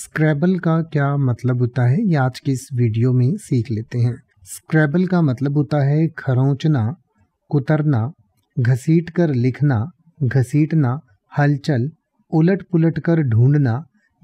स्क्रैबल का क्या मतलब होता है ये आज की इस वीडियो में सीख लेते हैं स्क्रैबल का मतलब होता है खरोंचना कुतरना घसीट कर लिखना घसीटना हलचल उलट पुलट कर ढूंढना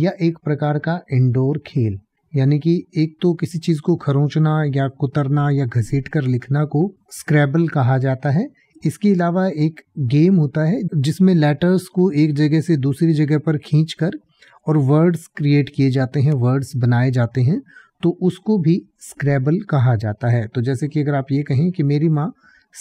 या एक प्रकार का इंडोर खेल यानी कि एक तो किसी चीज़ को खरोंचना या कुतरना या घसीट कर लिखना को स्क्रैबल कहा जाता है इसके अलावा एक गेम होता है जिसमें लेटर्स को एक जगह से दूसरी जगह पर खींच कर और वर्ड्स क्रिएट किए जाते हैं वर्ड्स बनाए जाते हैं तो उसको भी स्क्रैबल कहा जाता है तो जैसे कि अगर आप ये कहें कि मेरी माँ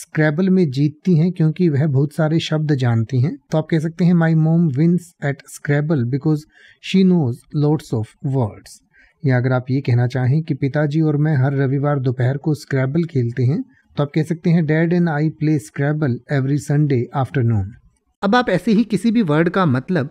स्क्रैबल में जीतती हैं क्योंकि वह बहुत सारे शब्द जानती हैं तो आप कह सकते हैं my mom wins at scrabble because she knows lots of words या अगर आप ये कहना चाहें कि पिताजी और मैं हर रविवार दोपहर को स्क्रैबल खेलते हैं तो आप कह सकते हैं dad and I play scrabble every Sunday afternoon अब आप ऐसे ही किसी भी वर्ड का मतलब